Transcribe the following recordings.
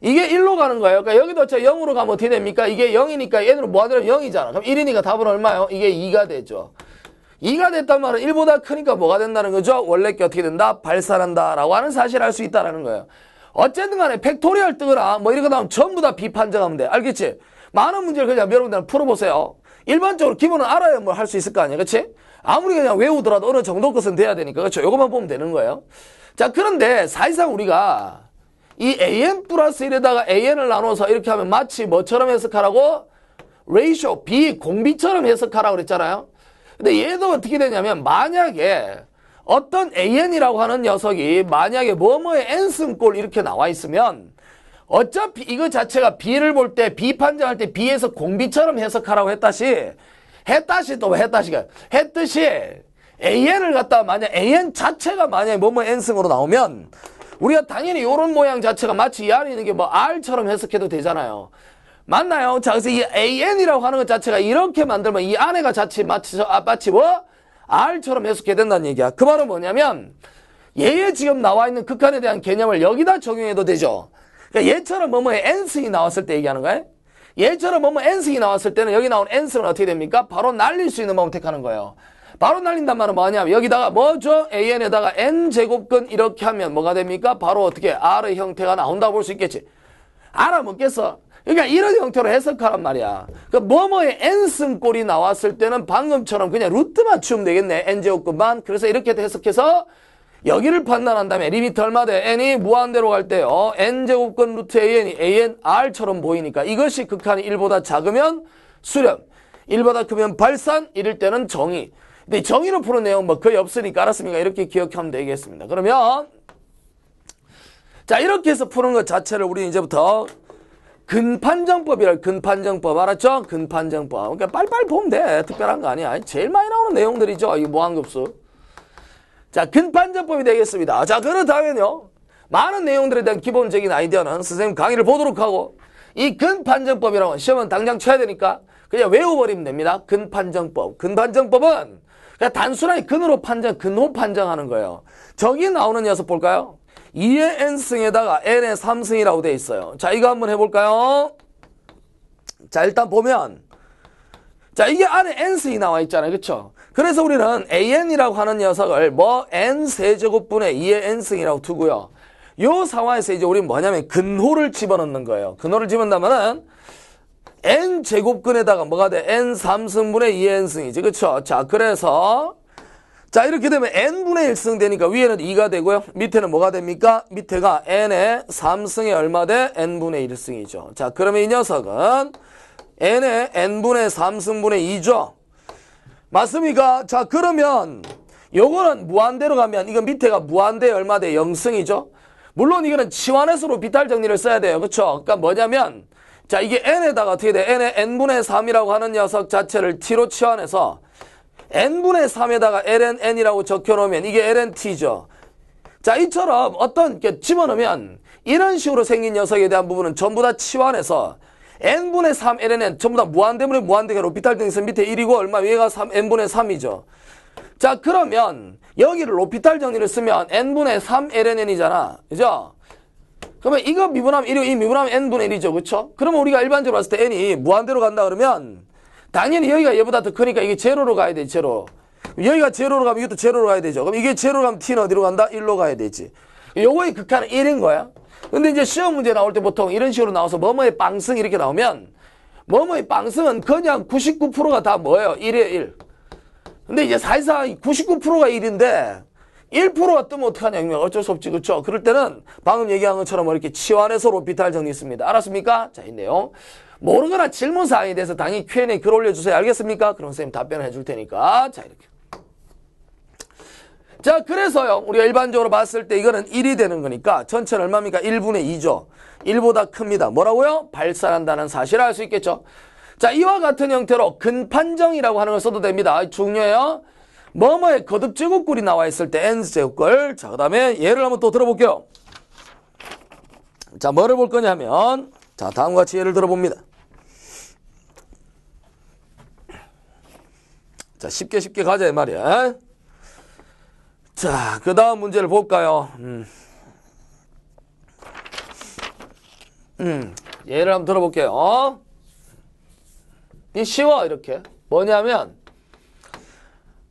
이게 1로 가는 거예요. 그러니까 여기도 저 0으로 가면 어떻게 됩니까? 이게 0이니까 얘들은 뭐하더라도 0이잖아. 그럼 1이니까 답은 얼마요? 예 이게 2가 되죠. 2가 됐단 말은 1보다 크니까 뭐가 된다는 거죠? 원래 게 어떻게 된다? 발산한다. 라고 하는 사실을 알 수 있다라는 거예요. 어쨌든 간에 팩토리얼 뜨거나 뭐 이런 거 나오면 전부 다 비판정하면 돼. 알겠지? 많은 문제를 그냥 여러분들 풀어보세요. 일반적으로 기본은 알아야 뭘할 수 있을 거아니에요 그치? 아무리 그냥 외우더라도 어느 정도 것은 돼야 되니까. 그렇죠? 요것만 보면 되는 거예요. 자, 그런데 사실상 우리가 이 an 플러스 1에다가 an을 나눠서 이렇게 하면 마치 뭐처럼 해석하라고? ratio, b, 공비처럼 해석하라고 그랬잖아요. 근데 얘도 어떻게 되냐면 만약에 어떤 an이라고 하는 녀석이 만약에 뭐뭐의 n승꼴 이렇게 나와 있으면 어차피 이거 자체가 b를 볼 때 b 판정할 때 b에서 공비처럼 해석하라고 했다시 했다시 또 했다시가 했듯이 an을 갖다 가 만약 an 자체가 만약에 뭐뭐 n승으로 나오면 우리가 당연히 이런 모양 자체가 마치 이 안에 있는 게 뭐 R처럼 해석해도 되잖아요. 맞나요? 자, 그래서 이 AN이라고 하는 것 자체가 이렇게 만들면 이 안에가 자체 마치, 아, 마치 뭐? R처럼 해석해야 된다는 얘기야. 그 말은 뭐냐면, 얘에 지금 나와 있는 극한에 대한 개념을 여기다 적용해도 되죠. 그러니까 얘처럼 뭐뭐에 N승이 나왔을 때 얘기하는 거예요. 얘처럼 뭐뭐 N승이 나왔을 때는 여기 나온 N승은 어떻게 됩니까? 바로 날릴 수 있는 방법 을 택하는 거예요. 바로 날린단 말은 뭐냐면 여기다가 뭐죠? an에다가 n제곱근 이렇게 하면 뭐가 됩니까? 바로 어떻게 r의 형태가 나온다고 볼 수 있겠지. 알아먹겠어. 그러니까 이런 형태로 해석하란 말이야. 그 뭐뭐의 n승꼴이 나왔을 때는 방금처럼 그냥 루트 맞추면 되겠네. n제곱근만. 그래서 이렇게 해석해서 여기를 판단한다면 리미트 얼마 돼? n이 무한대로 갈때 어, n제곱근 루트 an이 anr처럼 보이니까 이것이 극한이 1보다 작으면 수렴, 1보다 크면 발산, 이럴 때는 정의. 근데 네, 정의로 푸는 내용 뭐 거의 없으니까 알았습니까? 이렇게 기억하면 되겠습니다. 그러면 자 이렇게 해서 푸는 것 자체를 우리는 이제부터 근판정법이랄 근판정법 알았죠? 근판정법 그러니까 빨리빨리 보면 돼 특별한 거 아니야 제일 많이 나오는 내용들이죠 아, 이 무한급수 자 근판정법이 되겠습니다 자 그렇다면요 많은 내용들에 대한 기본적인 아이디어는 선생님 강의를 보도록 하고 이 근판정법이라고 시험은 당장 쳐야 되니까 그냥 외워버리면 됩니다 근판정법 근판정법은 그러니까 단순하게 근으로 판정, 근호 판정하는 거예요. 저기 나오는 녀석 볼까요? 2의 n승에다가 n의 3승이라고 돼 있어요. 자, 이거 한번 해볼까요? 자, 일단 보면 자, 이게 안에 n승이 나와 있잖아요. 그렇죠? 그래서 우리는 an이라고 하는 녀석을 뭐 n세제곱분의 2의 n승이라고 두고요. 요 상황에서 이제 우리 뭐냐면 근호를 집어넣는 거예요. 근호를 집어넣다면은 는 n 제곱근에다가 뭐가 돼? n 3승분의 2n승이지. 그쵸? 자, 그래서 자, 이렇게 되면 n분의 1승 되니까 위에는 2가 되고요. 밑에는 뭐가 됩니까? 밑에가 n의 3승에 얼마 돼? n분의 1승이죠. 자, 그러면 이 녀석은 n의 n분의 3승분의 2죠. 맞습니까? 자, 그러면 요거는 무한대로 가면 이건 밑에가 무한대 에 얼마 돼? 0승이죠. 물론 이거는 치환해수로 비탈 정리를 써야 돼요. 그렇죠? 그러니까 뭐냐면 자, 이게 n에다가 어떻게 돼? n 에 n분의 3이라고 하는 녀석 자체를 t로 치환해서 n분의 3에다가 ln n이라고 적혀놓으면 이게 ln t죠. 자, 이처럼 어떤 게 집어넣으면 이런 식으로 생긴 녀석에 대한 부분은 전부 다 치환해서 n분의 3 ln n 전부 다 무한대문의 무한대가 로피탈 등선 밑에 1이고 얼마 위에가 3 n분의 3이죠. 자, 그러면 여기를 로피탈 정리를 쓰면 n분의 3 ln n이잖아. 그죠? 그러면 이거 미분함 1이고 이 미분함 n분의 1이죠. 그렇죠? 그러면 우리가 일반적으로 봤을 때 n이 무한대로 간다 그러면 당연히 여기가 얘보다 더 크니까 이게 제로로 가야 돼. 제로. 여기가 제로로 가면 이것도 제로로 가야 되죠. 그럼 이게 제로로 가면 t는 어디로 간다? 1로 가야 되지. 요거의 극한은 1인 거야. 근데 이제 시험 문제 나올 때 보통 이런 식으로 나와서 뭐뭐의 빵승 이렇게 나오면 뭐뭐의 빵승은 그냥 99%가 다 뭐예요? 1에 1. 근데 이제 사실상 99%가 1인데 1% 왔으면 어떡하냐. 이면 어쩔 수 없지. 그렇죠? 그럴 때는 방금 얘기한 것처럼 이렇게 치환해서 로피탈 정리했습니다. 알았습니까? 자, 이 내용 모르거나 질문사항에 대해서 당연히 Q&A 글 올려주세요. 알겠습니까? 그럼 선생님 답변을 해줄 테니까. 자, 이렇게. 자, 그래서요. 우리가 일반적으로 봤을 때 이거는 1이 되는 거니까 전체는 얼마입니까? 1분의 2죠. 1보다 큽니다. 뭐라고요? 발산한다는 사실을 알 수 있겠죠. 자, 이와 같은 형태로 근판정이라고 하는 걸 써도 됩니다. 아, 중요해요. 뭐뭐의 거듭 제곱골이 나와 있을 때 n 제곱골. 자, 그 다음에 예를 한번 또 들어볼게요. 자, 뭐를 볼 거냐면, 자, 다음과 같이 예를 들어봅니다. 자, 쉽게 쉽게 가자, 이 말이야. 자, 그 다음 문제를 볼까요? 음. 음, 예를 한번 들어볼게요. 어? 이 쉬워, 이렇게. 뭐냐면,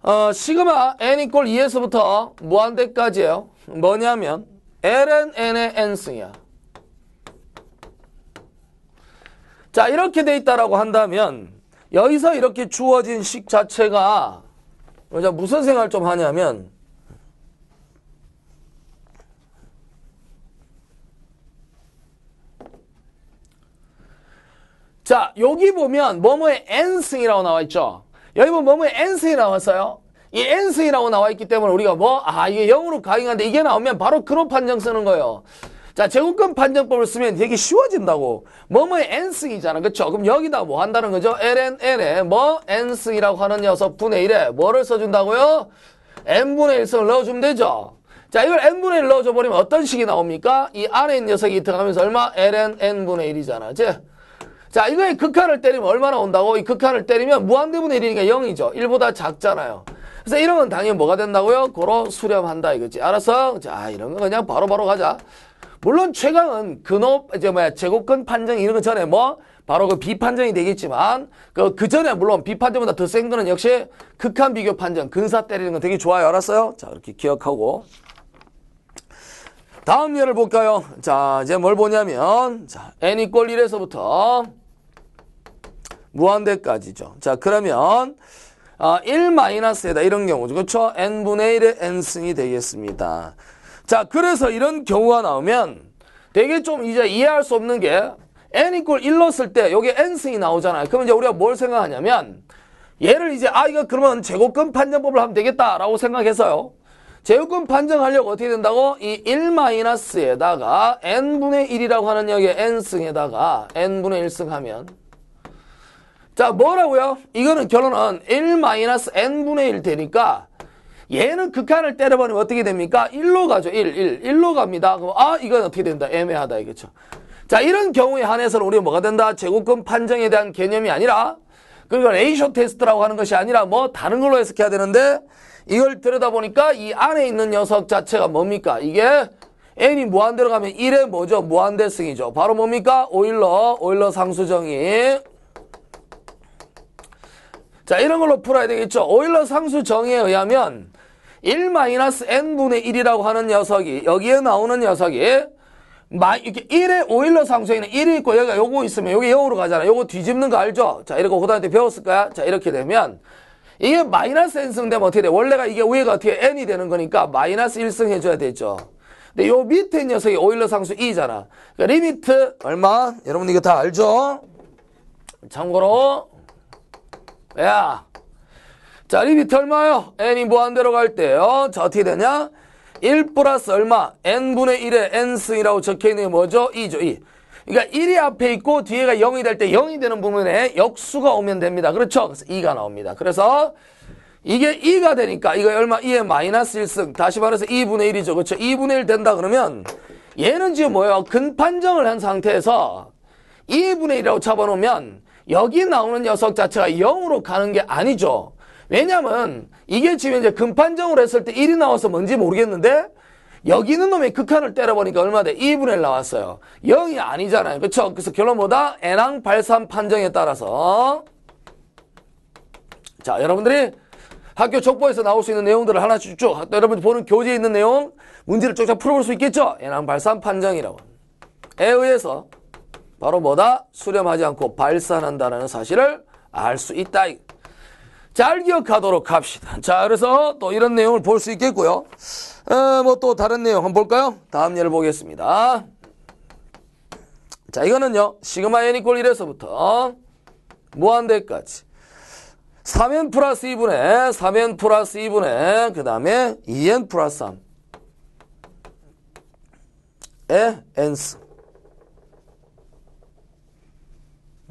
어, 시그마 n 이꼴 2에서부터 무한대까지예요. 뭐 뭐냐면 ln n의 n승이야. 자 이렇게 돼 있다라고 한다면 여기서 이렇게 주어진 식 자체가 무슨 생각을 좀 하냐면 자 여기 보면 뭐뭐의 n승이라고 나와 있죠. 여기 보면 엔스에 나왔어요. 이 엔스이라고 나와 있기 때문에 우리가 뭐, 아, 이게 영으로 가행한데 이게 나오면 바로 그런 판정 쓰는 거예요. 자, 제곱근 판정법을 쓰면 되게 쉬워진다고. 뭐 뭐엔스승이잖아 그쵸? 그럼 여기다 뭐 한다는 거죠? ln, l에 뭐엔스이라고 하는 녀석 분의 1에 뭐를 써준다고요? n분의 1승을 넣어주면 되죠. 자, 이걸 n분의 1 넣어줘버리면 어떤 식이 나옵니까? 이 아래 녀석이 들어가면서 얼마? ln n분의 1이잖아. 즉, 자, 이거에 극한을 때리면 얼마나 온다고? 이 극한을 때리면 무한대분의 1이니까 0이죠. 1보다 작잖아요. 그래서 이런 건 당연히 뭐가 된다고요? 고로 수렴한다 이거지. 알아서 자, 아, 이런 거 그냥 바로바로 바로 가자. 물론 최강은 근업, 이제 뭐야, 제곱근 판정 이런 거 전에 뭐, 바로 그 비판정이 되겠지만, 그, 그 전에 물론 비판정보다 더 센 거는 역시 극한 비교 판정, 근사 때리는 건 되게 좋아요. 알았어요? 자, 이렇게 기억하고. 다음 예를 볼까요? 자, 이제 뭘 보냐면 자, n 이꼴 1에서부터 무한대까지죠. 자, 그러면 아, 1-에다 이런 경우죠. 그렇죠? n분의 1의 n승이 되겠습니다. 자, 그래서 이런 경우가 나오면 되게 좀 이제 이해할 수 없는 게 n 이꼴 1로 쓸 때 여기 n승이 나오잖아요. 그러면 이제 우리가 뭘 생각하냐면 얘를 이제 아 이거 그러면 제곱근 판정법을 하면 되겠다라고 생각해서요. 제곱근 판정하려고 어떻게 된다고? 이 1-에다가 n분의 1이라고 하는 여기에 n승에다가 n분의 1승 하면 자 뭐라고요? 이거는 결론은 1-n분의 1 되니까 얘는 극한을 때려버리면 어떻게 됩니까? 1로 가죠. 1, 1, 1로 갑니다. 그럼 아 이건 어떻게 된다. 애매하다 이거죠. 자 이런 경우에 한해서는 우리가 뭐가 된다? 제곱근 판정에 대한 개념이 아니라 그러니 레이쇼 테스트라고 하는 것이 아니라 뭐 다른 걸로 해석해야 되는데 이걸 들여다보니까 이 안에 있는 녀석 자체가 뭡니까? 이게 n이 무한대로 가면 1의 뭐죠? 무한대승이죠. 바로 뭡니까? 오일러, 오일러 상수정의 자 이런 걸로 풀어야 되겠죠. 오일러 상수정의에 의하면 1-n분의 1이라고 하는 녀석이 여기에 나오는 녀석이 마, 이렇게 1에 오일러 상수에는 1이 있고 여기가 요거 있으면 요게 0으로 가잖아요. 요거 뒤집는 거 알죠? 자, 이렇게 고등학교 때 배웠을 거야. 자, 이렇게 되면 이게 마이너스 n승 되면 어떻게 돼? 원래가 이게 위가 어떻게 n이 되는 거니까 마이너스 1승 해줘야 되죠. 근데 요 밑에 녀석이 오일러 상수 2잖아. 그러니까 리미트 얼마? 여러분 이거 다 알죠? 참고로 야 자, 리미트 얼마요? n이 무한대로 갈 때요. 자, 어떻게 되냐? 1 플러스 얼마? n분의 1에 n승이라고 적혀있는 게 뭐죠? 2죠, 2. E. 그러니까 1이 앞에 있고 뒤에가 0이 될 때 0이 되는 부분에 역수가 오면 됩니다. 그렇죠? 그래서 2가 나옵니다. 그래서 이게 2가 되니까 이거 얼마? 2의 마이너스 1승. 다시 말해서 2분의 1이죠. 그렇죠? 2분의 1 된다 그러면 얘는 지금 뭐예요? 근판정을 한 상태에서 2분의 1이라고 잡아놓으면 여기 나오는 녀석 자체가 0으로 가는 게 아니죠. 왜냐면 이게 지금 이제 금판정으로 했을 때 1이 나와서 뭔지 모르겠는데 여기 있는 놈의 극한을 때려보니까 얼마 돼? 2분의 1 나왔어요. 0이 아니잖아요. 그쵸 그래서 결론 보다 애낭 발산 판정에 따라서 자 여러분들이 학교 족보에서 나올 수 있는 내용들을 하나씩 쭉 여러분 보는 교재에 있는 내용 문제를 쭉쭉 풀어볼 수 있겠죠? 애낭 발산 판정이라고 에 의해서 바로 뭐다? 수렴하지 않고 발산한다는 사실을 알 수 있다. 잘 기억하도록 합시다. 자, 그래서 또 이런 내용을 볼 수 있겠고요. 뭐 또 다른 내용 한번 볼까요? 다음 예를 보겠습니다. 자, 이거는요. 시그마 n 이퀄 1에서부터 무한대까지. 3n 플러스 2분의 3n 플러스 2분의 그 다음에 2n 플러스 3 에, n스.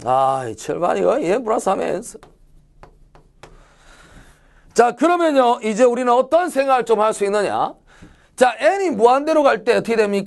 아, 이 절반이가 2n 플러스 3의 n스. 자 그러면요 이제 우리는 어떤 생각을 좀 할 수 있느냐 자 n이 무한대로 갈 때 어떻게 됩니까?